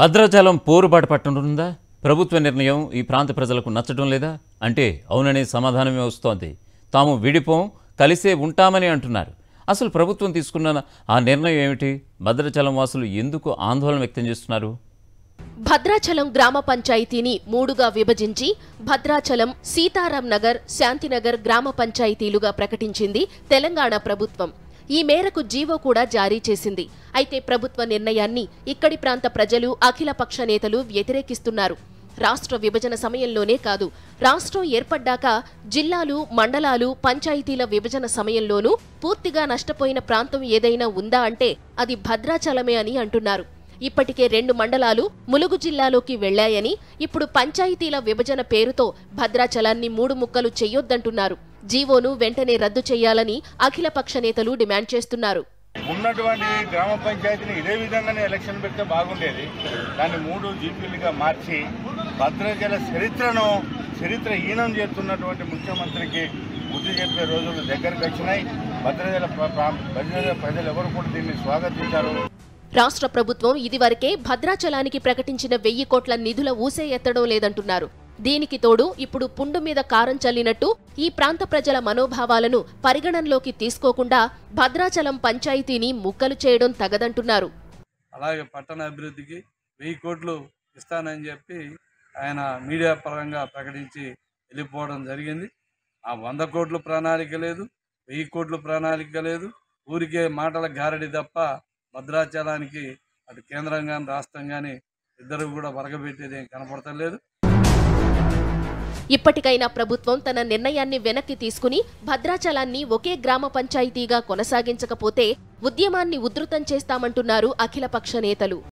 భద్రాచలం పోరుబాటు పట్టనుందా ప్రభుత్వ నిర్ణయం ఈ ప్రాంత ప్రజలకు నచ్చడం లేదా అంటే అవుననే సమాధానమే వస్తోంది తాము విడిపోం కలిసే ఉంటామని అంటున్నారు అసలు ప్రభుత్వం తీసుకున్న ఆ నిర్ణయం ఏమిటి భద్రాచలం వాసులు ఎందుకు ఆందోళన వ్యక్తం చేస్తున్నారు భద్రాచలం గ్రామ పంచాయతీని మూడుగా విభజించి భద్రాచలం సీతారాం నగర్ శాంతినగర్ గ్రామ పంచాయతీలుగా ప్రకటించింది తెలంగాణ ప్రభుత్వం ఈ మేరకు జీవో కూడా జారీ చేసింది అయితే ప్రభుత్వ నిర్ణయాన్ని ఇక్కడి ప్రాంత ప్రజలు అఖిలపక్ష నేతలు వ్యతిరేకిస్తున్నారు రాష్ట్ర విభజన సమయంలోనే కాదు రాష్ట్రం ఏర్పడ్డాక జిల్లాలు మండలాలు పంచాయతీల విభజన సమయంలోనూ పూర్తిగా నష్టపోయిన ప్రాంతం ఏదైనా ఉందా అంటే అది భద్రాచలమే అని అంటున్నారు ఇప్పటికే రెండు మండలాలు ములుగు జిల్లాలోకి వెళ్లాయని ఇప్పుడు పంచాయతీల విభజన పేరుతో భద్రాచలాన్ని మూడు ముక్కలు చెయ్యొద్దంటున్నారు జీవోను వెంటనే రద్దు చేయాలని అఖిలపక్ష నేతలు డిమాండ్ చేస్తున్నారు ఉన్నటువంటి గ్రామ పంచాయతీని ఇదే విధంగానే ఎలక్షన్ పెడితే బాగుండేది దాన్ని మూడు జీపీలుగా మార్చి భద్రాచల చరిత్రను చరిత్ర హీనం చేస్తున్నటువంటి ముఖ్యమంత్రికి బుద్ధి చెప్పే రోజులు దగ్గరకు వచ్చినాయి భద్రాచల భద్రాచల ప్రజలు ఎవరు కూడా దీన్ని స్వాగతించారు రాష్ట్ర ప్రభుత్వం ఇదివరకే భద్రాచలానికి ప్రకటించిన వెయ్యి కోట్ల నిధుల ఊసే ఎత్తడం లేదంటున్నారు దీనికి తోడు ఇప్పుడు పుండు మీద కారం చల్లినట్టు ఈ ప్రాంత ప్రజల మనోభావాలను పరిగణనలోకి తీసుకోకుండా భద్రాచలం పంచాయతీని ముక్కలు చేయడం తగదంటున్నారు అలాగే పట్టణ అభివృద్ధికి వెయ్యి కోట్లు ఇస్తానని చెప్పి ఆయన మీడియా పరంగా ప్రకటించి వెళ్ళిపోవడం జరిగింది ఆ వంద కోట్లు ప్రణాళిక లేదు వెయ్యి కోట్లు ప్రణాళిక లేదు ఊరికే మాటల గారడి తప్ప భద్రాచలానికి అటు కేంద్రం కానీ రాష్ట్రం కానీ ఇద్దరు కూడా వరగబెట్టేది కనపడతలేదు ఇప్పటికైనా ప్రభుత్వం తన నిర్ణయాన్ని వెనక్కి తీసుకుని భద్రాచలాన్ని ఒకే గ్రామ పంచాయతీగా కొనసాగించకపోతే ఉద్యమాన్ని ఉధృతం చేస్తామంటున్నారు అఖిలపక్ష నేతలు